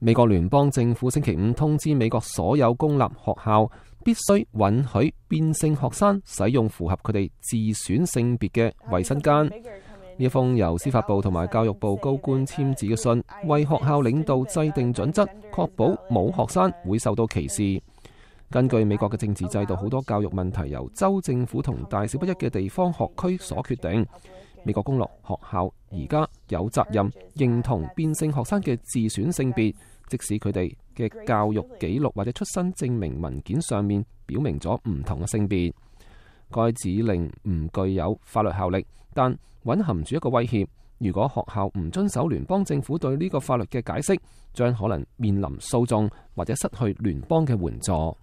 美国联邦政府星期五通知美国所有公立学校，必须允许变性学生使用符合佢哋自选性别嘅卫生间。呢一封由司法部同埋教育部高官签字嘅信，为学校领导制定准则，确保冇学生会受到歧视。根据美国嘅政治制度，好多教育问题由州政府同大小不一嘅地方学区所决定。美国公立学校而家有责任认同变性学生嘅自选性别，即使佢哋嘅教育记录或者出生证明文件上面表明咗唔同嘅性别。该指令唔具有法律效力，但蕴含住一个威胁：如果学校唔遵守联邦政府对呢个法律嘅解释，将可能面临诉讼或者失去联邦嘅援助。